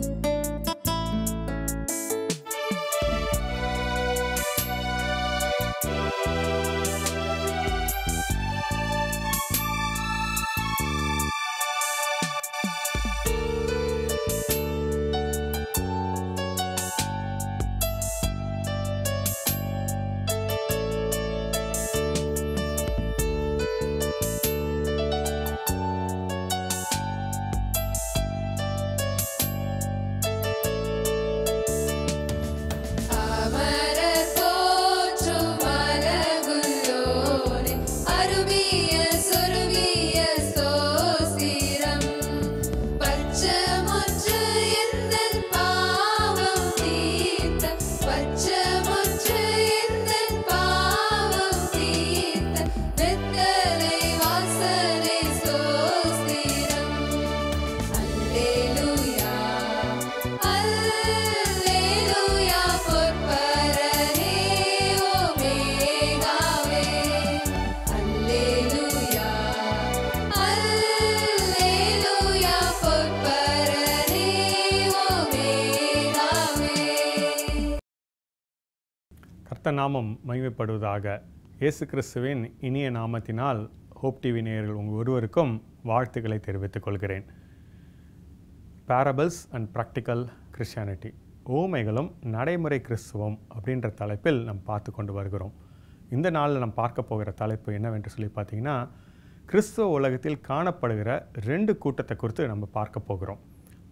Thank you. நாமம் மகிமைப்படுவதாக இயேசு கிறிஸ்துவின் இனிய நாமத்தினால் ஹோப் டிவி நேயர்கள் உங்கள் ஒருவருக்கும் வாழ்த்துக்களை தெரிவித்துக் கொள்கிறேன் பேரபிள்ஸ் அண்ட் ப்ராக்டிக்கல் கிறிஸ்டியானிட்டி ஓமைகளும் நடைமுறை கிறிஸ்துவம் அப்படின்ற தலைப்பில் நாம் பார்த்து கொண்டு வருகிறோம் இந்த நாளில் நாம் பார்க்க போகிற தலைப்பு என்னவென்று சொல்லி பார்த்தீங்கன்னா கிறிஸ்துவ உலகத்தில் காணப்படுகிற ரெண்டு கூட்டத்தை குறித்து நம்ம பார்க்க போகிறோம்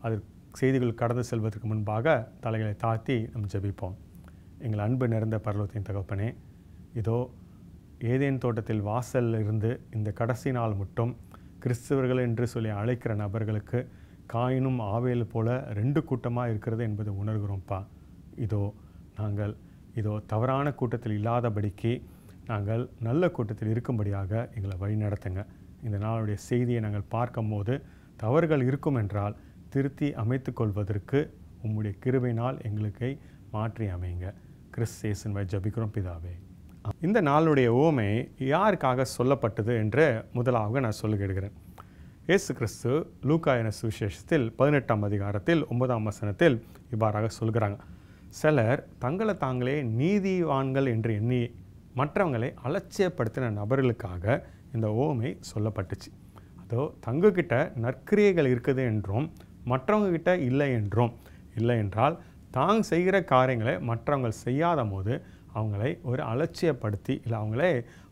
அது செய்திகள் கடந்து செல்வதற்கு முன்பாக தலைகளை தாத்தி நம் ஜபிப்போம் எங்கள் அன்பு நிறைந்த பரலோகத்தின் தகப்பனே இதோ ஏதேன் தோட்டத்தில் வாசல் இருந்து இந்த கடைசி நாள் மட்டும் கிறிஸ்தவர்கள் என்று சொல்லி அழைக்கிற நபர்களுக்கு காயினும் ஆவேல் போல ரெண்டு கூட்டமாக இருக்கிறது என்பது உணர்கிறோம்ப்பா இதோ நாங்கள் இதோ தவறான கூட்டத்தில் இல்லாதபடிக்கு நாங்கள் நல்ல கூட்டத்தில் இருக்கும்படியாக எங்களை வழி நடத்துங்க இந்த நாளுடைய செய்தியை நாங்கள் பார்க்கும்போது தவறுகள் இருக்கும் என்றால் திருத்தி அமைத்து கொள்வதற்கு உம்முடைய நாள் எங்களுக்கு மாற்றி அமைங்க கிறிஸ்தேசன் ஜபிக்கிறோம் பிதாவே இந்த நாளுடைய ஓமை யாருக்காக சொல்லப்பட்டது என்று முதலாக நான் சொல்லிடுகிறேன் ஏசு கிறிஸ்து லூக்கா என சுவிசேஷத்தில் பதினெட்டாம் அதிகாரத்தில் ஒன்பதாம் வசனத்தில் இவ்வாறாக சொல்கிறாங்க சிலர் தங்களை தாங்களே நீதிவான்கள் என்று எண்ணி மற்றவங்களை அலட்சியப்படுத்தின நபர்களுக்காக இந்த ஓமை சொல்லப்பட்டுச்சு அதோ தங்ககிட்ட நற்கிரியைகள் இருக்குது என்றும் கிட்ட இல்லை என்றும் இல்லை என்றால் தாங்க செய்கிற காரியங்களை மற்றவங்க செய்யாத போது அவங்களை ஒரு அலட்சியப்படுத்தி இல்லை அவங்களே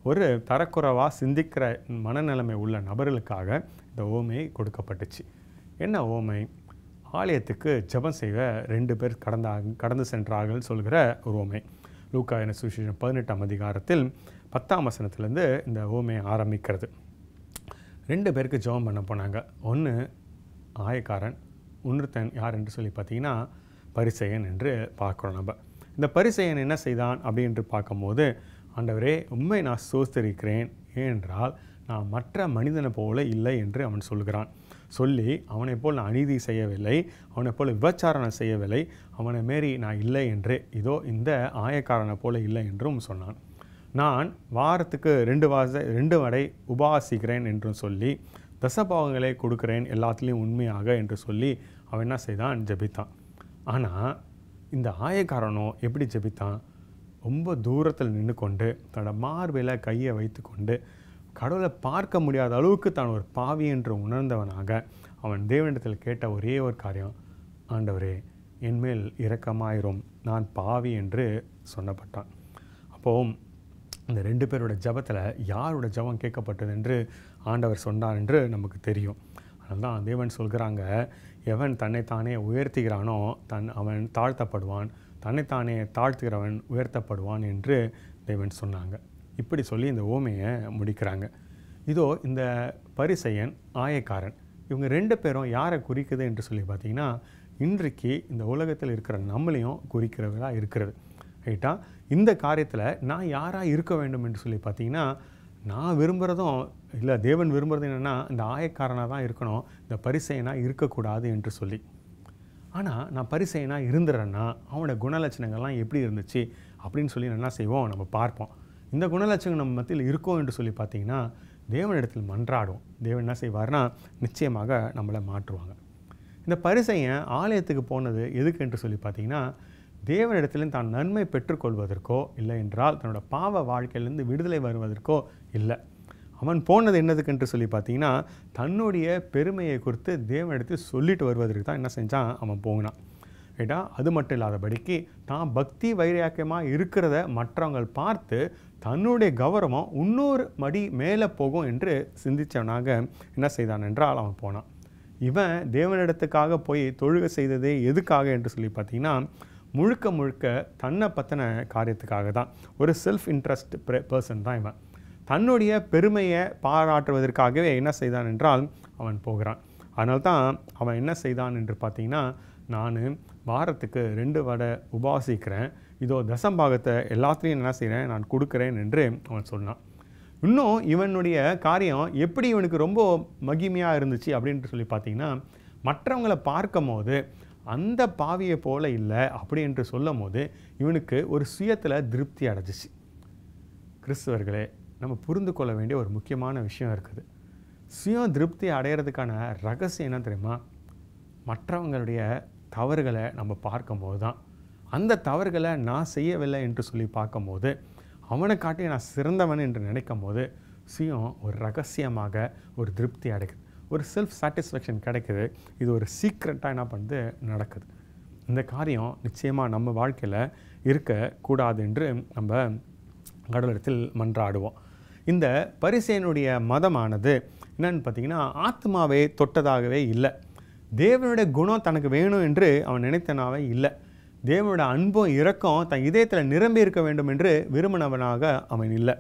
ஒரு தரக்குறைவாக சிந்திக்கிற மனநிலைமை உள்ள நபர்களுக்காக இந்த ஓமை கொடுக்கப்பட்டுச்சு என்ன ஓமை ஆலயத்துக்கு ஜபம் செய்ய ரெண்டு பேர் கடந்த கடந்து சென்றார்கள் சொல்கிற ஒரு ஓமை லூக்கா என சுசேஷன் பதினெட்டாம் அதிகாரத்தில் பத்தாம் வசனத்துலேருந்து இந்த ஓமை ஆரம்பிக்கிறது ரெண்டு பேருக்கு ஜபம் பண்ண போனாங்க ஒன்று ஆயக்காரன் இன்னொருத்தன் யார் என்று சொல்லி பார்த்தீங்கன்னா பரிசெயன் என்று பார்க்குறோம் நம்ம இந்த பரிசெயன் என்ன செய்தான் அப்படின்று பார்க்கும்போது ஆண்டவரே உண்மை நான் சோஸ்தரிக்கிறேன் ஏனென்றால் நான் மற்ற மனிதனை போல இல்லை என்று அவன் சொல்கிறான் சொல்லி அவனை போல் நான் அநீதி செய்யவில்லை அவனை போல் விபச்சாரணம் செய்யவில்லை அவனை மாரி நான் இல்லை என்று இதோ இந்த ஆயக்காரனை போல இல்லை என்றும் சொன்னான் நான் வாரத்துக்கு ரெண்டு வாச ரெண்டு வடை உபாசிக்கிறேன் என்றும் சொல்லி தசபாவங்களை கொடுக்குறேன் எல்லாத்துலேயும் உண்மையாக என்று சொல்லி அவன் என்ன செய்தான் ஜபித்தான் ஆனால் இந்த ஆயக்காரனோ எப்படி ஜெபித்தான் ரொம்ப தூரத்தில் நின்று கொண்டு தன்னோட மார்பில் கையை வைத்து கொண்டு கடவுளை பார்க்க முடியாத அளவுக்கு தான் ஒரு பாவி என்று உணர்ந்தவனாக அவன் தேவனிடத்தில் கேட்ட ஒரே ஒரு காரியம் ஆண்டவரே என்மேல் இரக்கமாயிரும் நான் பாவி என்று சொன்னப்பட்டான் அப்போது இந்த ரெண்டு பேரோட ஜபத்தில் யாரோட ஜபம் கேட்கப்பட்டது என்று ஆண்டவர் சொன்னார் என்று நமக்கு தெரியும் அதனால் தான் தேவன் சொல்கிறாங்க எவன் தன்னைத்தானே உயர்த்துகிறானோ தன் அவன் தாழ்த்தப்படுவான் தன்னைத்தானே தாழ்த்துகிறவன் உயர்த்தப்படுவான் என்று தேவன் சொன்னாங்க இப்படி சொல்லி இந்த ஓமையை முடிக்கிறாங்க இதோ இந்த பரிசையன் ஆயக்காரன் இவங்க ரெண்டு பேரும் யாரை குறிக்குது என்று சொல்லி பார்த்திங்கன்னா இன்றைக்கு இந்த உலகத்தில் இருக்கிற நம்மளையும் குறிக்கிறவராக இருக்கிறது ரைட்டா இந்த காரியத்தில் நான் யாராக இருக்க வேண்டும் என்று சொல்லி பார்த்திங்கன்னா நான் விரும்புகிறதும் இல்லை தேவன் விரும்புகிறது என்னென்னா இந்த ஆயக்காரனாக தான் இருக்கணும் இந்த பரிசையனாக இருக்கக்கூடாது என்று சொல்லி ஆனால் நான் பரிசையனாக இருந்துறேன்னா அவனோட குணலட்சணங்கள்லாம் எப்படி இருந்துச்சு அப்படின்னு சொல்லி என்ன செய்வோம் நம்ம பார்ப்போம் இந்த குணலட்சணம் நம்ம மத்தியில் இருக்கோம் என்று சொல்லி பார்த்தீங்கன்னா தேவனிடத்தில் மன்றாடும் தேவன் என்ன செய்வார்னா நிச்சயமாக நம்மளை மாற்றுவாங்க இந்த பரிசையன் ஆலயத்துக்கு போனது எதுக்கு என்று சொல்லி பார்த்தீங்கன்னா தேவனிடத்திலும் தான் நன்மை பெற்றுக்கொள்வதற்கோ இல்லை என்றால் தன்னோட பாவ வாழ்க்கையிலிருந்து விடுதலை வருவதற்கோ இல்லை அவன் போனது என்னதுக்கு என்று சொல்லி பார்த்தீங்கன்னா தன்னுடைய பெருமையை குறித்து தேவனிடத்தில் சொல்லிட்டு வருவதற்கு தான் என்ன செஞ்சான் அவன் போகினான் ரைட்டா அது மட்டும் இல்லாதபடிக்கு தான் பக்தி வைராக்கியமாக இருக்கிறத மற்றவங்க பார்த்து தன்னுடைய கௌரவம் இன்னொரு மடி மேலே போகும் என்று சிந்தித்தவனாக என்ன செய்தான் என்றால் அவன் போனான் இவன் தேவனிடத்துக்காக போய் தொழுகை செய்ததே எதுக்காக என்று சொல்லி பார்த்தீங்கன்னா முழுக்க முழுக்க தன்னை பற்றின காரியத்துக்காக தான் ஒரு செல்ஃப் இன்ட்ரெஸ்ட் பர்சன் தான் இவன் தன்னுடைய பெருமையை பாராட்டுவதற்காகவே என்ன செய்தான் என்றால் அவன் போகிறான் அதனால் தான் அவன் என்ன செய்தான் என்று பார்த்தீங்கன்னா நான் வாரத்துக்கு ரெண்டு வடை உபாசிக்கிறேன் இதோ தசம்பாகத்தை எல்லாத்துலேயும் என்ன செய்கிறேன் நான் கொடுக்குறேன் என்று அவன் சொன்னான் இன்னும் இவனுடைய காரியம் எப்படி இவனுக்கு ரொம்ப மகிமையாக இருந்துச்சு அப்படின்ட்டு சொல்லி பார்த்தீங்கன்னா மற்றவங்களை பார்க்கும் போது அந்த பாவியை போல இல்லை அப்படி என்று சொல்லும் போது இவனுக்கு ஒரு சுயத்தில் திருப்தி அடைஞ்சிச்சு கிறிஸ்தவர்களே நம்ம புரிந்து கொள்ள வேண்டிய ஒரு முக்கியமான விஷயம் இருக்குது சுயம் திருப்தி அடையிறதுக்கான ரகசியம் என்ன தெரியுமா மற்றவங்களுடைய தவறுகளை நம்ம பார்க்கும்போது தான் அந்த தவறுகளை நான் செய்யவில்லை என்று சொல்லி பார்க்கும்போது அவனை காட்டி நான் சிறந்தவன் என்று நினைக்கும் போது சுயம் ஒரு ரகசியமாக ஒரு திருப்தி அடைக்குது ஒரு செல்ஃப் சாட்டிஸ்ஃபேக்ஷன் கிடைக்குது இது ஒரு சீக்ரெட்டாக என்ன பண்ணுது நடக்குது இந்த காரியம் நிச்சயமாக நம்ம வாழ்க்கையில் இருக்கக்கூடாது என்று நம்ம கடலிடத்தில் மன்றாடுவோம் இந்த பரிசையினுடைய மதமானது என்னென்னு பார்த்தீங்கன்னா ஆத்மாவே தொட்டதாகவே இல்லை தேவனுடைய குணம் தனக்கு வேணும் என்று அவன் நினைத்தனாவே இல்லை தேவனோட அன்பும் இரக்கம் தன் இதயத்தில் நிரம்பி இருக்க வேண்டும் என்று விரும்பினவனாக அவன் இல்லை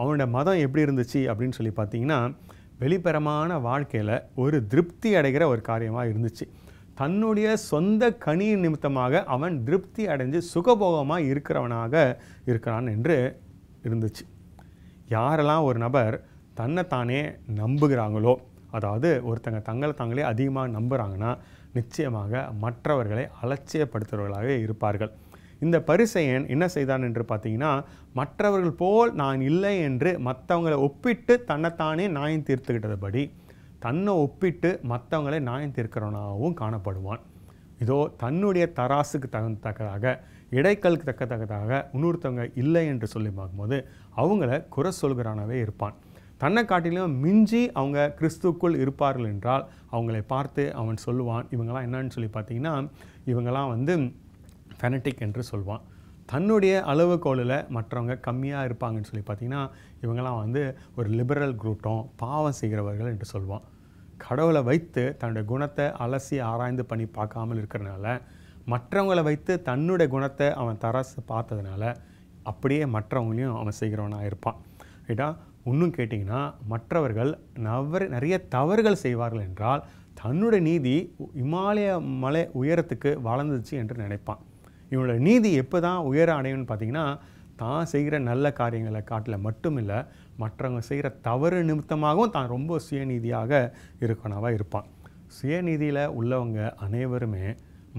அவனோட மதம் எப்படி இருந்துச்சு அப்படின்னு சொல்லி பார்த்தீங்கன்னா வெளிப்பரமான வாழ்க்கையில் ஒரு திருப்தி அடைகிற ஒரு காரியமாக இருந்துச்சு தன்னுடைய சொந்த கனி நிமித்தமாக அவன் திருப்தி அடைஞ்சு சுகபோகமாக இருக்கிறவனாக இருக்கிறான் என்று இருந்துச்சு யாரெல்லாம் ஒரு நபர் தன்னைத்தானே நம்புகிறாங்களோ அதாவது ஒருத்தங்க தங்களை தாங்களே அதிகமாக நம்புகிறாங்கன்னா நிச்சயமாக மற்றவர்களை அலட்சியப்படுத்துகிறவர்களாக இருப்பார்கள் இந்த பரிசையன் என்ன செய்தான் என்று பார்த்தீங்கன்னா மற்றவர்கள் போல் நான் இல்லை என்று மற்றவங்களை ஒப்பிட்டு தன்னைத்தானே நியாயம் தீர்த்துக்கிட்டதுபடி தன்னை ஒப்பிட்டு மற்றவங்களை நியாயம் தீர்க்கிறவனாகவும் காணப்படுவான் இதோ தன்னுடைய தராசுக்கு தகுந்தக்கதாக இடைக்கலுக்கு தக்கத்தக்கதாக இன்னொருத்தவங்க இல்லை என்று சொல்லி பார்க்கும்போது அவங்கள குறை சொல்கிறானவே இருப்பான் தன்னை காட்டிலும் மிஞ்சி அவங்க கிறிஸ்துக்குள் இருப்பார்கள் என்றால் அவங்களை பார்த்து அவன் சொல்லுவான் இவங்களாம் என்னன்னு சொல்லி பார்த்தீங்கன்னா இவங்களாம் வந்து ஃபெனட்டிக் என்று சொல்வான் தன்னுடைய அளவுகோளில் மற்றவங்க கம்மியாக இருப்பாங்கன்னு சொல்லி பார்த்திங்கன்னா இவங்கெல்லாம் வந்து ஒரு லிபரல் குரூட்டம் பாவம் செய்கிறவர்கள் என்று சொல்லுவான் கடவுளை வைத்து தன்னுடைய குணத்தை அலசி ஆராய்ந்து பண்ணி பார்க்காமல் இருக்கிறனால மற்றவங்களை வைத்து தன்னுடைய குணத்தை அவன் தரசு பார்த்ததுனால அப்படியே மற்றவங்களையும் அவன் செய்கிறவனாக இருப்பான் ரைட்டா இன்னும் கேட்டிங்கன்னா மற்றவர்கள் நவர் நிறைய தவறுகள் செய்வார்கள் என்றால் தன்னுடைய நீதி இமாலய மலை உயரத்துக்கு வளர்ந்துச்சு என்று நினைப்பான் இவனோட நீதி எப்போ தான் உயர அடையும்னு பார்த்தீங்கன்னா தான் செய்கிற நல்ல காரியங்களை காட்டில் மட்டும் இல்லை மற்றவங்க செய்கிற தவறு நிமித்தமாகவும் தான் ரொம்ப சுயநீதியாக இருக்கணவாக இருப்பான் சுயநீதியில் உள்ளவங்க அனைவருமே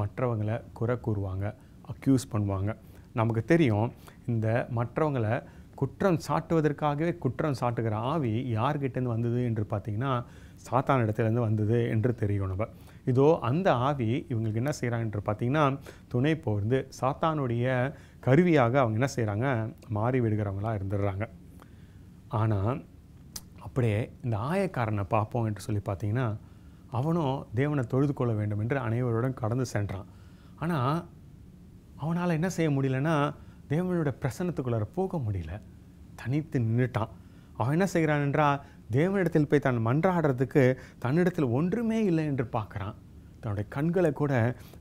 மற்றவங்களை குறை கூறுவாங்க அக்யூஸ் பண்ணுவாங்க நமக்கு தெரியும் இந்த மற்றவங்களை குற்றம் சாட்டுவதற்காகவே குற்றம் சாட்டுகிற ஆவி யார்கிட்டேருந்து வந்தது என்று பார்த்திங்கன்னா சாத்தான இடத்துலேருந்து வந்தது என்று தெரியும் நம்ம இதோ அந்த ஆவி இவங்களுக்கு என்ன செய்கிறாங்க என்று பார்த்தீங்கன்னா துணை போர்ந்து சாத்தானுடைய கருவியாக அவங்க என்ன செய்கிறாங்க மாறி விடுகிறவங்களாக இருந்துடுறாங்க ஆனால் அப்படியே இந்த ஆயக்காரனை பார்ப்போம் என்று சொல்லி பார்த்தீங்கன்னா அவனும் தேவனை தொழுது கொள்ள வேண்டும் என்று அனைவருடன் கடந்து சென்றான் ஆனால் அவனால் என்ன செய்ய முடியலன்னா தேவனோட பிரசனத்துக்குள்ளே போக முடியல தனித்து நின்றுட்டான் அவன் என்ன செய்கிறான் என்றால் தேவனிடத்தில் போய் தான் மன்றாடுறதுக்கு தன்னிடத்தில் ஒன்றுமே இல்லை என்று பார்க்குறான் தன்னுடைய கண்களை கூட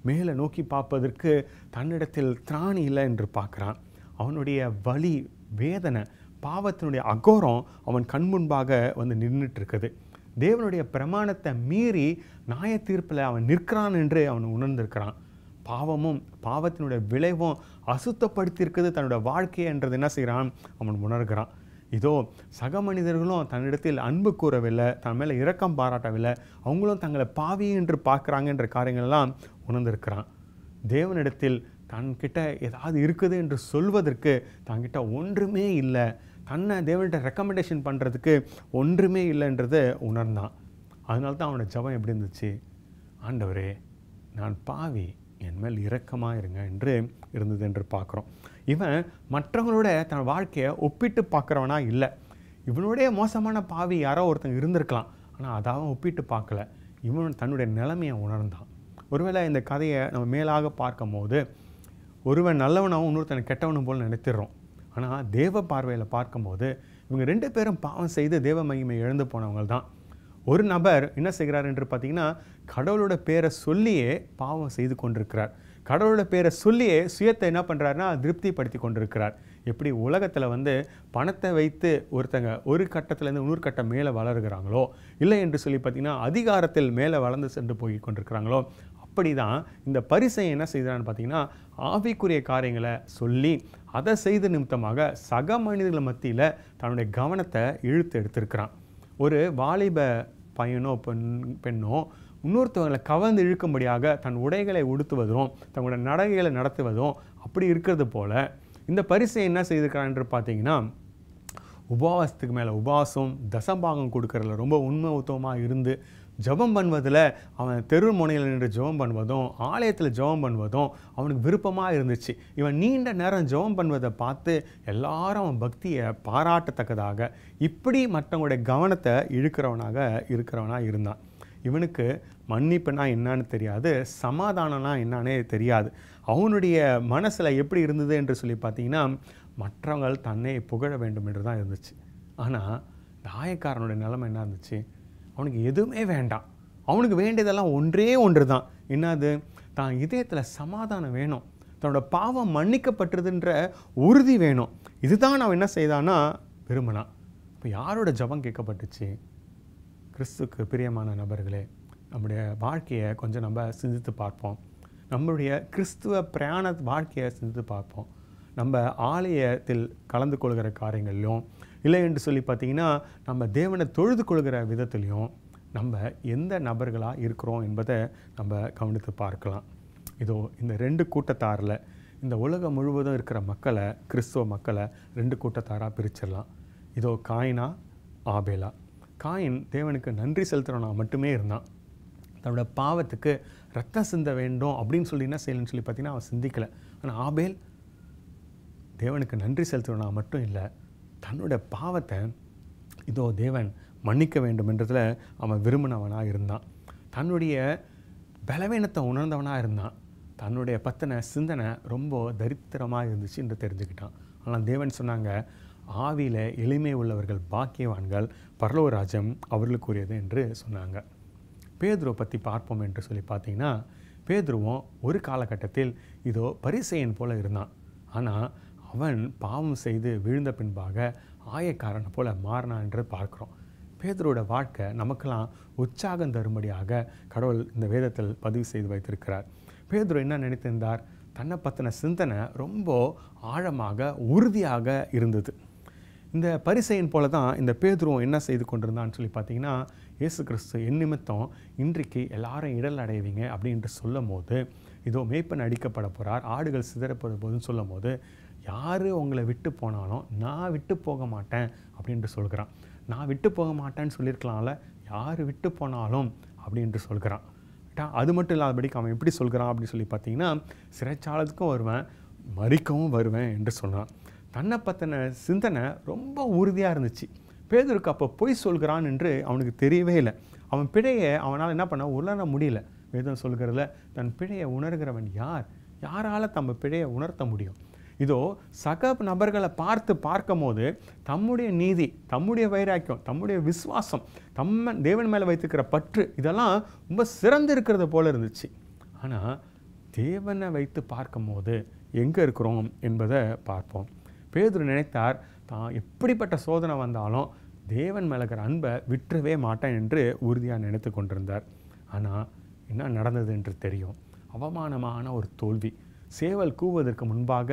மேலே நோக்கி பார்ப்பதற்கு தன்னிடத்தில் திராணி இல்லை என்று பார்க்குறான் அவனுடைய வலி வேதனை பாவத்தினுடைய அகோரம் அவன் கண் முன்பாக வந்து நின்றுட்டுருக்குது தேவனுடைய பிரமாணத்தை மீறி நியாய தீர்ப்பில் அவன் நிற்கிறான் என்று அவன் உணர்ந்திருக்கிறான் பாவமும் பாவத்தினுடைய விளைவும் அசுத்தப்படுத்தியிருக்குது தன்னுடைய வாழ்க்கையன்றது என்றது என்ன செய்கிறான் அவன் உணர்கிறான் இதோ சக மனிதர்களும் தன்னிடத்தில் அன்பு கூறவில்லை தன் மேலே இரக்கம் பாராட்டவில்லை அவங்களும் தங்களை பாவி என்று பார்க்குறாங்கன்ற காரியங்களெல்லாம் உணர்ந்திருக்கிறான் தேவனிடத்தில் தன்கிட்ட ஏதாவது இருக்குது என்று சொல்வதற்கு தன்கிட்ட ஒன்றுமே இல்லை தன்னை தேவன்கிட்ட ரெக்கமெண்டேஷன் பண்ணுறதுக்கு ஒன்றுமே இல்லைன்றது உணர்ந்தான் அதனால தான் அவனோட ஜபம் எப்படி இருந்துச்சு ஆண்டவரே நான் பாவி என் மேல் இரக்கமாக இருங்க என்று இருந்தது என்று பார்க்குறோம் இவன் மற்றவங்களோட தன் வாழ்க்கையை ஒப்பிட்டு பார்க்குறவனா இல்லை இவனுடைய மோசமான பாவி யாரோ ஒருத்தங்க இருந்திருக்கலாம் ஆனால் அதாவும் ஒப்பிட்டு பார்க்கல இவன் தன்னுடைய நிலைமையை உணர்ந்தான் ஒருவேளை இந்த கதையை நம்ம மேலாக பார்க்கும் போது ஒருவன் நல்லவனாகவும் இன்னொருத்தனை கெட்டவனும் போல் நினைத்திடுறோம் ஆனால் தேவ பார்வையில் பார்க்கும்போது இவங்க ரெண்டு பேரும் பாவம் செய்து தேவ மகிமை இழந்து போனவங்க தான் ஒரு நபர் என்ன செய்கிறார் என்று பார்த்தீங்கன்னா கடவுளோட பேரை சொல்லியே பாவம் செய்து கொண்டிருக்கிறார் கடவுளோட பேரை சொல்லியே சுயத்தை என்ன பண்ணுறாருன்னா திருப்திப்படுத்தி கொண்டிருக்கிறார் எப்படி உலகத்தில் வந்து பணத்தை வைத்து ஒருத்தங்க ஒரு கட்டத்துலேருந்து இன்னொரு கட்டம் மேலே வளருகிறாங்களோ இல்லை என்று சொல்லி பார்த்திங்கன்னா அதிகாரத்தில் மேலே வளர்ந்து சென்று போய் கொண்டிருக்கிறாங்களோ அப்படி தான் இந்த பரிசை என்ன செய்கிறான்னு பார்த்தீங்கன்னா ஆவிக்குரிய காரியங்களை சொல்லி அதை செய்த நிமித்தமாக சக மனிதர்கள் மத்தியில் தன்னுடைய கவனத்தை இழுத்து எடுத்திருக்கிறான் ஒரு வாலிப பையனோ பெண் பெண்ணோ இன்னொருத்தவங்களை கவர்ந்து இழுக்கும்படியாக தன் உடைகளை உடுத்துவதும் தங்களோட நடகைகளை நடத்துவதும் அப்படி இருக்கிறது போல் இந்த பரிசை என்ன செய்திருக்கிறான்னு பார்த்தீங்கன்னா உபவாசத்துக்கு மேலே உபவாசம் தசம்பாகம் கொடுக்கறதுல ரொம்ப உத்தவமாக இருந்து ஜபம் பண்ணுவதில் அவன் தெரு முனையில் நின்று ஜபம் பண்ணுவதும் ஆலயத்தில் ஜபம் பண்ணுவதும் அவனுக்கு விருப்பமாக இருந்துச்சு இவன் நீண்ட நேரம் ஜபம் பண்ணுவதை பார்த்து எல்லாரும் அவன் பக்தியை பாராட்டத்தக்கதாக இப்படி மற்றவங்களுடைய கவனத்தை இழுக்கிறவனாக இருக்கிறவனாக இருந்தான் இவனுக்கு மன்னிப்புனா என்னன்னு தெரியாது சமாதானம்னா என்னன்னே தெரியாது அவனுடைய மனசில் எப்படி இருந்தது என்று சொல்லி பார்த்தீங்கன்னா மற்றவங்கள் தன்னை புகழ வேண்டும் என்று தான் இருந்துச்சு ஆனால் தாயக்காரனுடைய நிலைமை என்ன இருந்துச்சு அவனுக்கு எதுவுமே வேண்டாம் அவனுக்கு வேண்டியதெல்லாம் ஒன்றே ஒன்று தான் என்னது தான் இதயத்தில் சமாதானம் வேணும் தன்னோட பாவம் மன்னிக்கப்பட்டதுன்ற உறுதி வேணும் இதுதான் அவன் என்ன செய்தான்னா விரும்பினான் இப்போ யாரோட ஜபம் கேட்கப்பட்டுச்சு கிறிஸ்துக்கு பிரியமான நபர்களே நம்முடைய வாழ்க்கையை கொஞ்சம் நம்ம சிந்தித்து பார்ப்போம் நம்மளுடைய கிறிஸ்துவ பிரயாண வாழ்க்கையை சிந்தித்து பார்ப்போம் நம்ம ஆலயத்தில் கலந்து கொள்கிற காரியங்கள்லையும் இல்லை என்று சொல்லி பார்த்திங்கன்னா நம்ம தேவனை தொழுது கொள்கிற விதத்துலையும் நம்ம எந்த நபர்களாக இருக்கிறோம் என்பதை நம்ம கவனித்து பார்க்கலாம் இதோ இந்த ரெண்டு கூட்டத்தாரில் இந்த உலகம் முழுவதும் இருக்கிற மக்களை கிறிஸ்துவ மக்களை ரெண்டு கூட்டத்தாராக பிரிச்சிடலாம் இதோ காயினா ஆபேலா காயின் தேவனுக்கு நன்றி செலுத்துகிறவனா மட்டுமே இருந்தான் தன்னோட பாவத்துக்கு ரத்தம் சிந்த வேண்டும் அப்படின்னு சொல்லி என்ன செய்யலன்னு சொல்லி பார்த்தீங்கன்னா அவன் சிந்திக்கலை ஆனால் ஆபேல் தேவனுக்கு நன்றி செலுத்தணும்னா மட்டும் இல்லை தன்னோட பாவத்தை இதோ தேவன் மன்னிக்க வேண்டும் என்றதில் அவன் விரும்பினவனாக இருந்தான் தன்னுடைய பலவீனத்தை உணர்ந்தவனாக இருந்தான் தன்னுடைய பத்தனை சிந்தனை ரொம்ப தரித்திரமாக இருந்துச்சு என்று தெரிஞ்சுக்கிட்டான் ஆனால் தேவன் சொன்னாங்க ஆவியில் எளிமை உள்ளவர்கள் பாக்கியவான்கள் பரலோராஜம் அவர்களுக்குரியது என்று சொன்னாங்க பேதுருவை பற்றி பார்ப்போம் என்று சொல்லி பார்த்தீங்கன்னா பேதுருவும் ஒரு காலகட்டத்தில் இதோ பரிசையன் போல இருந்தான் ஆனால் அவன் பாவம் செய்து விழுந்த பின்பாக ஆயக்காரனை போல மாறினான் என்று பார்க்குறோம் பேதரோட வாழ்க்கை நமக்கெல்லாம் உற்சாகம் தரும்படியாக கடவுள் இந்த வேதத்தில் பதிவு செய்து வைத்திருக்கிறார் பேதுரு என்ன நினைத்திருந்தார் தன்னை பற்றின சிந்தனை ரொம்ப ஆழமாக உறுதியாக இருந்தது இந்த பரிசையின் போல தான் இந்த பேதுருவம் என்ன செய்து கொண்டிருந்தான்னு சொல்லி பார்த்தீங்கன்னா இயேசு கிறிஸ்து என் நிமித்தம் இன்றைக்கு எல்லாரும் இடல் அடைவீங்க அப்படின்ட்டு சொல்லும் போது இதோ மேய்ப்பன் அடிக்கப்பட போகிறார் ஆடுகள் சிதறப்பட போதுன்னு சொல்லும் போது யார் உங்களை விட்டு போனாலும் நான் விட்டு போக மாட்டேன் அப்படின்ட்டு சொல்கிறான் நான் விட்டு போக மாட்டேன்னு சொல்லியிருக்கலாம்ல யார் விட்டு போனாலும் அப்படின்ட்டு சொல்கிறான் அது மட்டும் இல்லாதபடிக்கு அவன் எப்படி சொல்கிறான் அப்படின்னு சொல்லி பார்த்தீங்கன்னா சிறைச்சாலத்துக்கும் வருவேன் மறிக்கவும் வருவேன் என்று சொன்னான் தன்னை பற்றின சிந்தனை ரொம்ப உறுதியாக இருந்துச்சு பேதருக்கு அப்போ பொய் சொல்கிறான் என்று அவனுக்கு தெரியவே இல்லை அவன் பிழையை அவனால் என்ன பண்ண உணர முடியல வேதம் சொல்கிறதுல தன் பிழையை உணர்கிறவன் யார் யாரால் தம்ம பிழையை உணர்த்த முடியும் இதோ சக நபர்களை பார்த்து பார்க்கும் போது தம்முடைய நீதி தம்முடைய வைராக்கியம் தம்முடைய விசுவாசம் தம்ம தேவன் மேலே வைத்துக்கிற பற்று இதெல்லாம் ரொம்ப சிறந்து இருக்கிறது போல இருந்துச்சு ஆனால் தேவனை வைத்து பார்க்கும் போது எங்கே இருக்கிறோம் என்பதை பார்ப்போம் பேதுரு நினைத்தார் தான் எப்படிப்பட்ட சோதனை வந்தாலும் தேவன் மேலே அன்பை விட்டுறவே மாட்டேன் என்று உறுதியாக நினைத்து கொண்டிருந்தார் ஆனால் என்ன நடந்தது என்று தெரியும் அவமானமான ஒரு தோல்வி சேவல் கூவதற்கு முன்பாக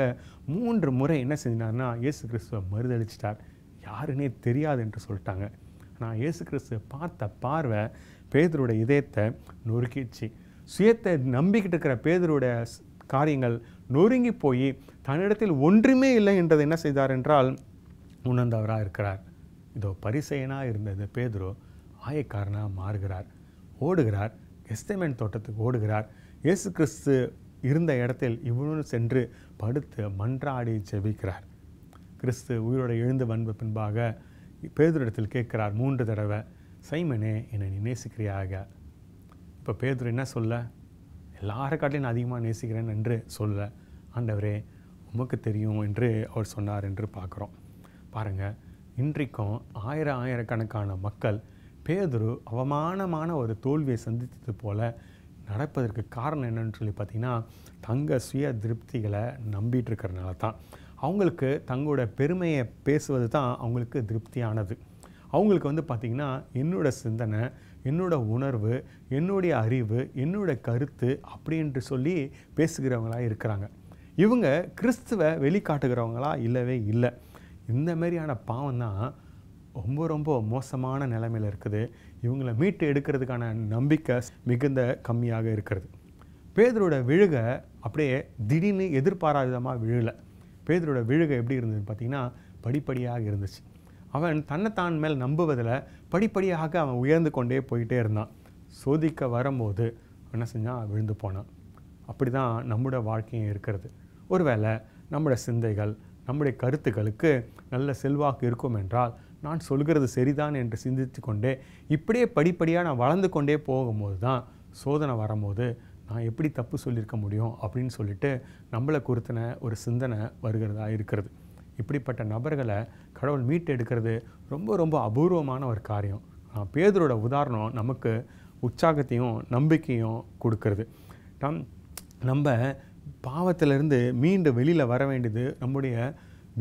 மூன்று முறை என்ன செஞ்சினார்னா இயேசு கிறிஸ்துவை மறுதளிச்சிட்டார் யாருன்னே தெரியாது என்று சொல்லிட்டாங்க ஆனால் இயேசு கிறிஸ்துவ பார்த்த பார்வை பேதருடைய இதயத்தை நொறுக்கிடுச்சு சுயத்தை நம்பிக்கிட்டு இருக்கிற பேதருடைய காரியங்கள் நொறுங்கி போய் தன்னிடத்தில் ஒன்றுமே இல்லை என்றதை என்ன செய்தார் என்றால் உணர்ந்தவராக இருக்கிறார் இதோ பரிசையனாக இருந்தது பேதுரு ஆயக்காரனாக மாறுகிறார் ஓடுகிறார் எஸ்தமேன் தோட்டத்துக்கு ஓடுகிறார் இயேசு கிறிஸ்து இருந்த இடத்தில் இவனும் சென்று படுத்து மன்றாடி செவிக்கிறார் கிறிஸ்து உயிரோடு எழுந்து வந்த பின்பாக பேதுரிடத்தில் கேட்கிறார் மூன்று தடவை சைமனே என்னை நீ நேசிக்கிறியாக இப்போ பேதுரு என்ன சொல்ல எல்லார காட்டிலும் நான் அதிகமாக நேசிக்கிறேன் என்று சொல்ல ஆண்டவரே உமக்கு தெரியும் என்று அவர் சொன்னார் என்று பார்க்குறோம் பாருங்கள் இன்றைக்கும் ஆயிரம் ஆயிரக்கணக்கான மக்கள் பேதுரு அவமானமான ஒரு தோல்வியை சந்தித்தது போல் நடப்பதற்கு காரணம் என்னென்னு சொல்லி பார்த்திங்கன்னா தங்க சுய திருப்திகளை நம்பிட்டு தான் அவங்களுக்கு தங்களோட பெருமையை பேசுவது தான் அவங்களுக்கு திருப்தியானது அவங்களுக்கு வந்து பார்த்திங்கன்னா என்னோடய சிந்தனை என்னோட உணர்வு என்னுடைய அறிவு என்னோடய கருத்து அப்படின்ட்டு சொல்லி பேசுகிறவங்களாக இருக்கிறாங்க இவங்க கிறிஸ்துவை வெளிக்காட்டுகிறவங்களா இல்லவே இல்லை இந்த மாதிரியான பாவம் தான் ரொம்ப ரொம்ப மோசமான நிலைமையில் இருக்குது இவங்களை மீட்டு எடுக்கிறதுக்கான நம்பிக்கை மிகுந்த கம்மியாக இருக்கிறது பேதரோட விழுக அப்படியே திடீர்னு எதிர்பாராத விதமாக விழுகலை பேதரோட விழுக எப்படி இருந்ததுன்னு பார்த்திங்கன்னா படிப்படியாக இருந்துச்சு அவன் தன்னைத்தான் மேல் நம்புவதில் படிப்படியாக அவன் உயர்ந்து கொண்டே போயிட்டே இருந்தான் சோதிக்க வரும்போது என்ன செஞ்சான் விழுந்து போனான் அப்படி தான் நம்மளோட வாழ்க்கையும் இருக்கிறது ஒருவேளை நம்மளோட சிந்தைகள் நம்முடைய கருத்துக்களுக்கு நல்ல செல்வாக்கு இருக்கும் என்றால் நான் சொல்கிறது சரிதான் என்று சிந்தித்து கொண்டே இப்படியே படிப்படியாக நான் வளர்ந்து கொண்டே போகும்போது தான் சோதனை வரும்போது நான் எப்படி தப்பு சொல்லியிருக்க முடியும் அப்படின்னு சொல்லிட்டு நம்மளை குறித்தின ஒரு சிந்தனை வருகிறதா இருக்கிறது இப்படிப்பட்ட நபர்களை கடவுள் மீட்டு எடுக்கிறது ரொம்ப ரொம்ப அபூர்வமான ஒரு காரியம் பேதரோட உதாரணம் நமக்கு உற்சாகத்தையும் நம்பிக்கையும் கொடுக்கறது நம் நம்ம பாவத்திலிருந்து மீண்டு வெளியில் வர வேண்டியது நம்முடைய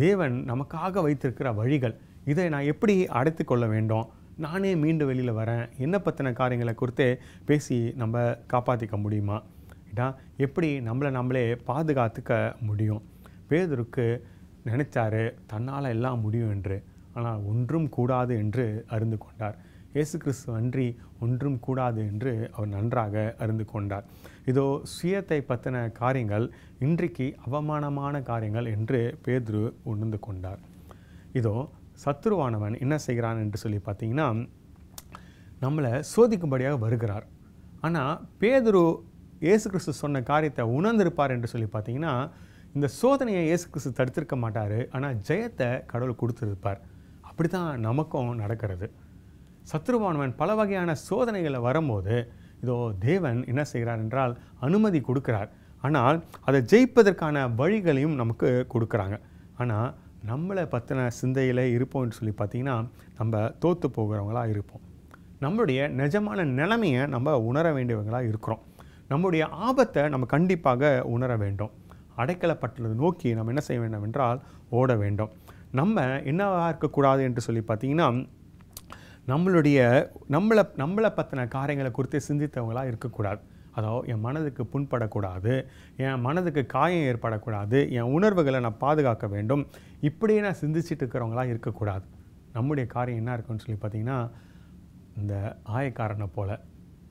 தேவன் நமக்காக வைத்திருக்கிற வழிகள் இதை நான் எப்படி அடைத்து கொள்ள வேண்டும் நானே மீண்டு வெளியில் வரேன் என்ன பற்றின காரியங்களை குறித்து பேசி நம்ம காப்பாற்றிக்க முடியுமா இட்டா எப்படி நம்மளை நம்மளே பாதுகாத்துக்க முடியும் பேதருக்கு நினைச்சாரு தன்னால் எல்லாம் முடியும் என்று ஆனால் ஒன்றும் கூடாது என்று அறிந்து கொண்டார் இயேசு கிறிஸ்து அன்றி ஒன்றும் கூடாது என்று அவர் நன்றாக அறிந்து கொண்டார் இதோ சுயத்தை பற்றின காரியங்கள் இன்றைக்கு அவமானமான காரியங்கள் என்று பேதுரு உணர்ந்து கொண்டார் இதோ சத்ருவானவன் என்ன செய்கிறான் என்று சொல்லி பார்த்தீங்கன்னா நம்மளை சோதிக்கும்படியாக வருகிறார் ஆனால் பேதுரு இயேசு கிறிஸ்து சொன்ன காரியத்தை உணர்ந்திருப்பார் என்று சொல்லி பார்த்தீங்கன்னா இந்த சோதனையை இயேசு கிறிஸ்து தடுத்திருக்க மாட்டார் ஆனால் ஜெயத்தை கடவுள் கொடுத்துருப்பார் அப்படி தான் நமக்கும் நடக்கிறது சத்ருவானவன் பல வகையான சோதனைகளை வரும்போது இதோ தேவன் என்ன செய்கிறார் என்றால் அனுமதி கொடுக்கிறார் ஆனால் அதை ஜெயிப்பதற்கான வழிகளையும் நமக்கு கொடுக்குறாங்க ஆனால் நம்மளை பற்றின சிந்தையில் இருப்போம்னு சொல்லி பார்த்திங்கன்னா நம்ம தோற்று போகிறவங்களாக இருப்போம் நம்மளுடைய நிஜமான நிலைமையை நம்ம உணர வேண்டியவங்களாக இருக்கிறோம் நம்முடைய ஆபத்தை நம்ம கண்டிப்பாக உணர வேண்டும் அடைக்கலப்பட்டுள்ளது நோக்கி நம்ம என்ன செய்ய வேண்டும் என்றால் ஓட வேண்டும் நம்ம என்னவாக இருக்கக்கூடாது என்று சொல்லி பார்த்திங்கன்னா நம்மளுடைய நம்மளை நம்மளை பற்றின காரியங்களை குறித்து சிந்தித்தவங்களாக இருக்கக்கூடாது அதாவது என் மனதுக்கு புண்படக்கூடாது என் மனதுக்கு காயம் ஏற்படக்கூடாது என் உணர்வுகளை நான் பாதுகாக்க வேண்டும் இப்படியே நான் சிந்திச்சுட்டு இருக்கிறவங்களாக இருக்கக்கூடாது நம்முடைய காரியம் என்ன இருக்குன்னு சொல்லி பார்த்திங்கன்னா இந்த ஆயக்காரனை போல்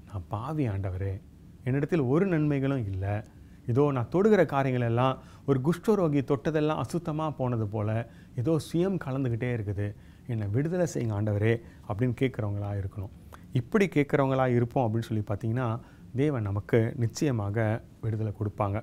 நான் பாவி ஆண்டவர் என்னிடத்தில் ஒரு நன்மைகளும் இல்லை இதோ நான் தொடுகிற காரியங்கள் எல்லாம் ஒரு குஷ்டரோகி தொட்டதெல்லாம் அசுத்தமாக போனது போல் ஏதோ சுயம் கலந்துக்கிட்டே இருக்குது என்னை விடுதலை செய்யுங்க ஆண்டவரே அப்படின்னு கேட்குறவங்களா இருக்கணும் இப்படி கேட்குறவங்களாக இருப்போம் அப்படின்னு சொல்லி பார்த்தீங்கன்னா தேவன் நமக்கு நிச்சயமாக விடுதலை கொடுப்பாங்க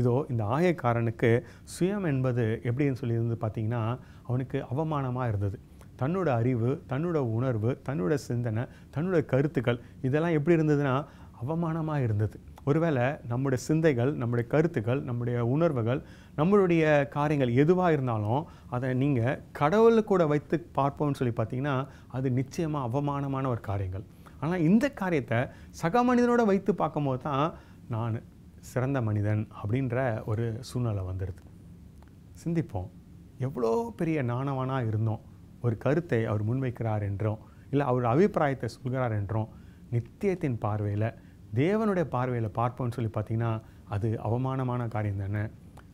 இதோ இந்த ஆயக்காரனுக்கு சுயம் என்பது எப்படின்னு சொல்லி இருந்து பார்த்தீங்கன்னா அவனுக்கு அவமானமாக இருந்தது தன்னோட அறிவு தன்னோட உணர்வு தன்னோட சிந்தனை தன்னோட கருத்துக்கள் இதெல்லாம் எப்படி இருந்ததுன்னா அவமானமாக இருந்தது ஒருவேளை நம்முடைய சிந்தைகள் நம்முடைய கருத்துக்கள் நம்முடைய உணர்வுகள் நம்மளுடைய காரியங்கள் எதுவாக இருந்தாலும் அதை நீங்கள் கடவுள் கூட வைத்து பார்ப்போம்னு சொல்லி பார்த்தீங்கன்னா அது நிச்சயமாக அவமானமான ஒரு காரியங்கள் ஆனால் இந்த காரியத்தை சக மனிதனோட வைத்து பார்க்கும்போது தான் நான் சிறந்த மனிதன் அப்படின்ற ஒரு சூழ்நிலை வந்துடுது சிந்திப்போம் எவ்வளோ பெரிய நாணவனாக இருந்தோம் ஒரு கருத்தை அவர் முன்வைக்கிறார் என்றும் இல்லை அவர் அபிப்பிராயத்தை சொல்கிறார் என்றும் நித்தியத்தின் பார்வையில் தேவனுடைய பார்வையில் பார்ப்போம்னு சொல்லி பார்த்திங்கன்னா அது அவமானமான காரியம் தானே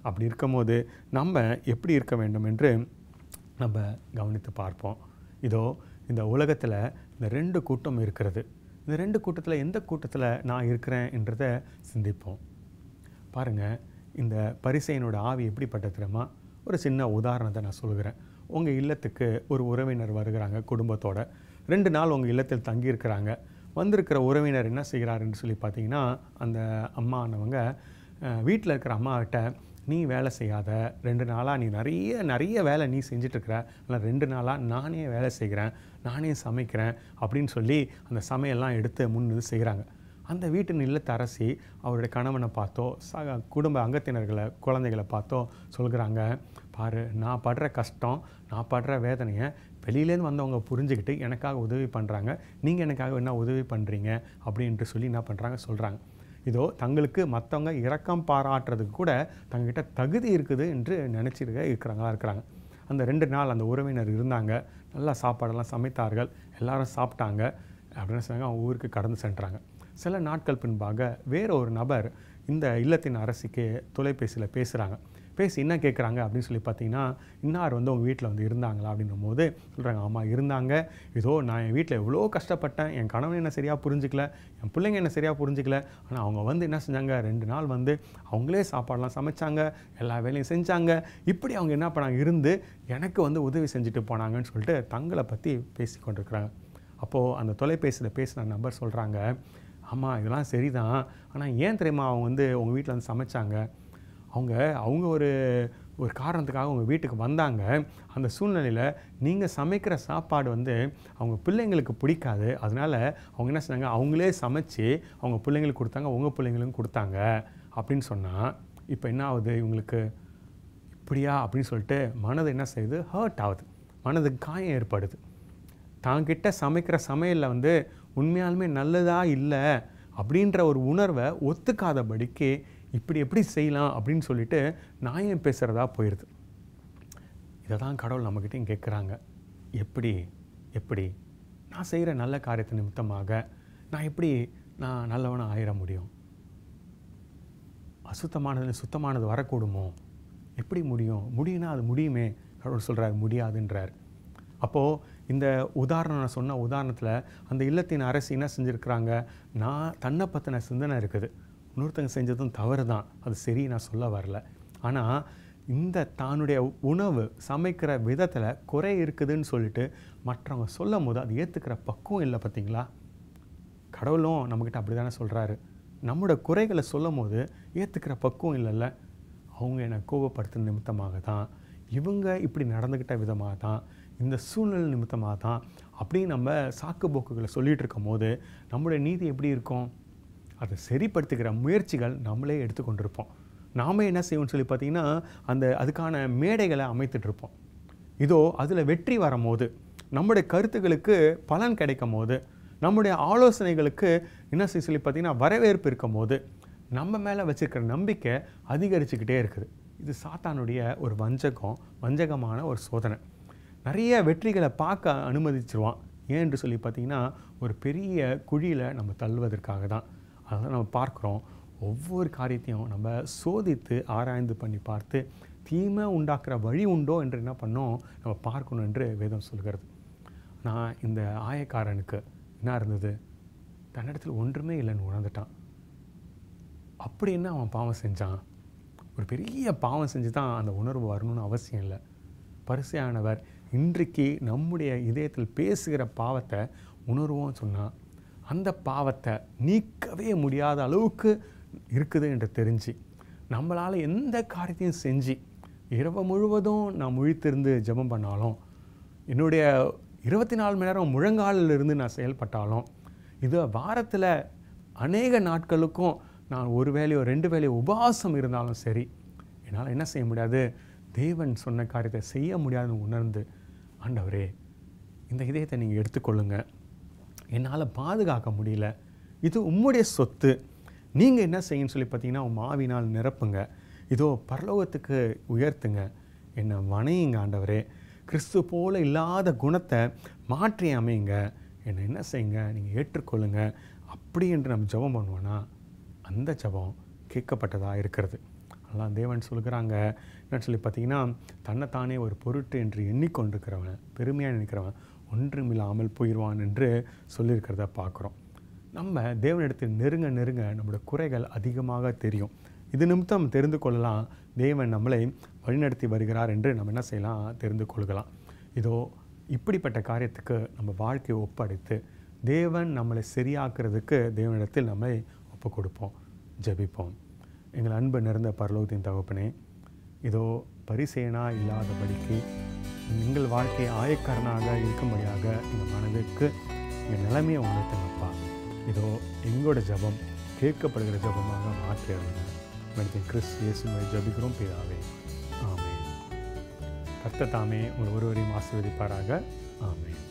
அப்படி இருக்கும்போது நம்ம எப்படி இருக்க வேண்டும் என்று நம்ம கவனித்து பார்ப்போம் இதோ இந்த உலகத்தில் இந்த ரெண்டு கூட்டம் இருக்கிறது இந்த ரெண்டு கூட்டத்தில் எந்த கூட்டத்தில் நான் இருக்கிறேன் என்றத சிந்திப்போம் பாருங்கள் இந்த பரிசையினோட ஆவி எப்படிப்பட்ட தெரியுமா ஒரு சின்ன உதாரணத்தை நான் சொல்கிறேன் உங்கள் இல்லத்துக்கு ஒரு உறவினர் வருகிறாங்க குடும்பத்தோட ரெண்டு நாள் உங்கள் இல்லத்தில் தங்கியிருக்கிறாங்க வந்திருக்கிற உறவினர் என்ன செய்கிறாருன்னு சொல்லி பார்த்தீங்கன்னா அந்த அம்மானவங்க வீட்டில் இருக்கிற அம்மாவிட்ட நீ வேலை செய்யாத ரெண்டு நாளாக நீ நிறைய நிறைய வேலை நீ செஞ்சிட்ருக்குற ஆனால் ரெண்டு நாளாக நானே வேலை செய்கிறேன் நானே சமைக்கிறேன் அப்படின்னு சொல்லி அந்த சமையல்லாம் எடுத்து முன்னது செய்கிறாங்க அந்த வீட்டு வீட்டின் தரசி அவருடைய கணவனை பார்த்தோ ச குடும்ப அங்கத்தினர்களை குழந்தைகளை பார்த்தோ சொல்கிறாங்க பாரு நான் படுற கஷ்டம் நான் படுற வேதனையை வெளியிலேருந்து வந்தவங்க புரிஞ்சுக்கிட்டு எனக்காக உதவி பண்ணுறாங்க நீங்கள் எனக்காக என்ன உதவி பண்ணுறீங்க அப்படின்ட்டு சொல்லி என்ன பண்ணுறாங்க சொல்கிறாங்க இதோ தங்களுக்கு மற்றவங்க இரக்கம் பாராட்டுறதுக்கு கூட தங்ககிட்ட தகுதி இருக்குது என்று நினச்சிட்டு இருக்கிறாங்களா இருக்கிறாங்க அந்த ரெண்டு நாள் அந்த உறவினர் இருந்தாங்க நல்லா சாப்பாடெல்லாம் சமைத்தார்கள் எல்லாரும் சாப்பிட்டாங்க அப்படின்னு சொன்னாங்க அவங்க ஊருக்கு கடந்து சென்றாங்க சில நாட்கள் பின்பாக வேறு ஒரு நபர் இந்த இல்லத்தின் அரசுக்கே தொலைபேசியில் பேசுகிறாங்க பேசி என்ன கேட்குறாங்க அப்படின்னு சொல்லி பார்த்தீங்கன்னா இன்னார் வந்து உங்கள் வீட்டில் வந்து இருந்தாங்களா அப்படின்ற போது சொல்கிறாங்க ஆமாம் இருந்தாங்க ஏதோ நான் என் வீட்டில் எவ்வளோ கஷ்டப்பட்டேன் என் கணவன் என்ன சரியாக புரிஞ்சிக்கல என் பிள்ளைங்க என்ன சரியாக புரிஞ்சிக்கல ஆனால் அவங்க வந்து என்ன செஞ்சாங்க ரெண்டு நாள் வந்து அவங்களே சாப்பாடெலாம் சமைச்சாங்க எல்லா வேலையும் செஞ்சாங்க இப்படி அவங்க என்ன பண்ணாங்க இருந்து எனக்கு வந்து உதவி செஞ்சுட்டு போனாங்கன்னு சொல்லிட்டு தங்களை பற்றி பேசி கொண்டிருக்கிறாங்க அப்போது அந்த தொலைபேசியில் பேசின நபர் சொல்கிறாங்க ஆமாம் இதெல்லாம் சரி தான் ஆனால் ஏன் தெரியுமா அவங்க வந்து உங்கள் வீட்டில் வந்து சமைச்சாங்க அவங்க அவங்க ஒரு ஒரு காரணத்துக்காக அவங்க வீட்டுக்கு வந்தாங்க அந்த சூழ்நிலையில் நீங்கள் சமைக்கிற சாப்பாடு வந்து அவங்க பிள்ளைங்களுக்கு பிடிக்காது அதனால் அவங்க என்ன சொன்னாங்க அவங்களே சமைச்சு அவங்க பிள்ளைங்களுக்கு கொடுத்தாங்க அவங்க பிள்ளைங்களுக்கும் கொடுத்தாங்க அப்படின்னு சொன்னால் இப்போ என்ன ஆகுது இவங்களுக்கு இப்படியா அப்படின்னு சொல்லிட்டு மனது என்ன செய்யுது ஹர்ட் ஆகுது மனது காயம் ஏற்படுது தாங்கிட்ட சமைக்கிற சமையலில் வந்து உண்மையாலுமே நல்லதாக இல்லை அப்படின்ற ஒரு உணர்வை ஒத்துக்காதபடிக்கு இப்படி எப்படி செய்யலாம் அப்படின்னு சொல்லிட்டு ஏன் பேசுகிறதா போயிடுது இதை தான் கடவுள் நம்மக்கிட்டையும் கேட்குறாங்க எப்படி எப்படி நான் செய்கிற நல்ல காரியத்தை நிமித்தமாக நான் எப்படி நான் நல்லவனாக ஆயிட முடியும் அசுத்தமானது சுத்தமானது வரக்கூடுமோ எப்படி முடியும் முடியும்னா அது முடியுமே கடவுள் சொல்கிறார் முடியாதுன்றார் அப்போது இந்த உதாரணம் நான் சொன்ன உதாரணத்தில் அந்த இல்லத்தின் அரசு என்ன செஞ்சுருக்கிறாங்க நான் தன்னை பற்றின சிந்தனை இருக்குது இன்னொருத்தங்க செஞ்சதும் தவறு தான் அது சரி நான் சொல்ல வரல ஆனால் இந்த தானுடைய உணவு சமைக்கிற விதத்தில் குறை இருக்குதுன்னு சொல்லிட்டு மற்றவங்க சொல்லும் போது அது ஏற்றுக்கிற பக்குவம் இல்லை பார்த்திங்களா கடவுளும் நம்மக்கிட்ட அப்படி தானே சொல்கிறாரு நம்மளோட குறைகளை சொல்லும் போது ஏற்றுக்கிற பக்குவம் இல்லைல்ல அவங்க என்னை கோபப்படுத்துன நிமித்தமாக தான் இவங்க இப்படி நடந்துக்கிட்ட விதமாக தான் இந்த சூழ்நிலை நிமித்தமாக தான் அப்படின்னு நம்ம சாக்கு போக்குகளை சொல்லிகிட்டு இருக்கும் போது நம்முடைய நீதி எப்படி இருக்கும் அதை சரிப்படுத்துகிற முயற்சிகள் நம்மளே எடுத்துக்கொண்டிருப்போம் நாம் என்ன செய்வோம்னு சொல்லி பார்த்திங்கன்னா அந்த அதுக்கான மேடைகளை அமைத்துட்ருப்போம் இதோ அதில் வெற்றி வரும்போது நம்முடைய கருத்துக்களுக்கு பலன் கிடைக்கும் போது நம்முடைய ஆலோசனைகளுக்கு என்ன செய்ய சொல்லி பார்த்திங்கன்னா வரவேற்பு இருக்கும் போது நம்ம மேலே வச்சுருக்கிற நம்பிக்கை அதிகரிச்சுக்கிட்டே இருக்குது இது சாத்தானுடைய ஒரு வஞ்சகம் வஞ்சகமான ஒரு சோதனை நிறைய வெற்றிகளை பார்க்க அனுமதிச்சிருவான் ஏன் என்று சொல்லி பார்த்திங்கன்னா ஒரு பெரிய குழியில் நம்ம தள்ளுவதற்காக தான் அதனால் நம்ம பார்க்குறோம் ஒவ்வொரு காரியத்தையும் நம்ம சோதித்து ஆராய்ந்து பண்ணி பார்த்து தீமை உண்டாக்குற வழி உண்டோ என்று என்ன பண்ணோம் நம்ம பார்க்கணும் என்று வேதம் சொல்கிறது நான் இந்த ஆயக்காரனுக்கு என்ன இருந்தது தன்னிடத்தில் ஒன்றுமே இல்லைன்னு உணர்ந்துட்டான் அப்படி என்ன அவன் பாவம் செஞ்சான் ஒரு பெரிய பாவம் செஞ்சு தான் அந்த உணர்வு வரணும்னு அவசியம் இல்லை பரிசையானவர் இன்றைக்கு நம்முடைய இதயத்தில் பேசுகிற பாவத்தை உணர்வோன்னு சொன்னால் அந்த பாவத்தை நீக்கவே முடியாத அளவுக்கு இருக்குது என்று தெரிஞ்சு நம்மளால் எந்த காரியத்தையும் செஞ்சு இரவு முழுவதும் நான் முழித்திருந்து ஜபம் பண்ணாலும் என்னுடைய இருபத்தி நாலு மணி நேரம் முழங்காலிலிருந்து நான் செயல்பட்டாலும் இது வாரத்தில் அநேக நாட்களுக்கும் நான் ஒரு வேலையோ ரெண்டு வேலையோ உபவாசம் இருந்தாலும் சரி என்னால் என்ன செய்ய முடியாது தேவன் சொன்ன காரியத்தை செய்ய முடியாதுன்னு உணர்ந்து ஆண்டவரே இந்த இதயத்தை நீங்கள் எடுத்துக்கொள்ளுங்கள் என்னால் பாதுகாக்க முடியல இது உம்முடைய சொத்து நீங்கள் என்ன செய்யணும் சொல்லி பார்த்தீங்கன்னா உன் மாவினால் நிரப்புங்க இதோ பரலோகத்துக்கு உயர்த்துங்க என்னை வணையுங்க ஆண்டவரே கிறிஸ்து போல இல்லாத குணத்தை மாற்றி அமையுங்க என்னை என்ன செய்யுங்க நீங்கள் ஏற்றுக்கொள்ளுங்க அப்படி என்று நம்ம ஜபம் பண்ணுவோன்னா அந்த ஜபம் கேட்கப்பட்டதாக இருக்கிறது அதெல்லாம் தேவன் சொல்கிறாங்க என்னன்னு சொல்லி பார்த்தீங்கன்னா தன்னைத்தானே ஒரு பொருட்டு என்று எண்ணிக்கொண்டிருக்கிறவன் பெருமையாக நினைக்கிறவன் ஒன்றுமில்லாமல் போயிடுவான் என்று சொல்லியிருக்கிறத பார்க்குறோம் நம்ம தேவனிடத்தில் நெருங்க நெருங்க நம்மளோட குறைகள் அதிகமாக தெரியும் இது நிமித்தம் தெரிந்து கொள்ளலாம் தேவன் நம்மளை வழிநடத்தி வருகிறார் என்று நம்ம என்ன செய்யலாம் தெரிந்து கொள்ளலாம் இதோ இப்படிப்பட்ட காரியத்துக்கு நம்ம வாழ்க்கையை ஒப்படைத்து தேவன் நம்மளை சரியாக்குறதுக்கு தேவனிடத்தில் நம்மை ஒப்பு கொடுப்போம் ஜபிப்போம் எங்கள் அன்பு நிறந்த பரலோகத்தின் தகப்பனே இதோ பரிசேனா இல்லாதபடிக்கு எங்கள் வாழ்க்கை ஆயக்காரனாக இருக்கும்படியாக இந்த மனதிற்கு என் நிலைமையை உணர்த்தங்கப்பா இதோ எங்களோட ஜபம் கேட்கப்படுகிற ஜபமாக மாற்றிடுங்க மனிதன் கிறிஸ் இயேசுமை ஜபிக்கிறோம் பிதாவே ஆமே கர்த்த தாமே உங்கள் ஒருவரையும் ஆசீர்வதிப்பாராக ஆமே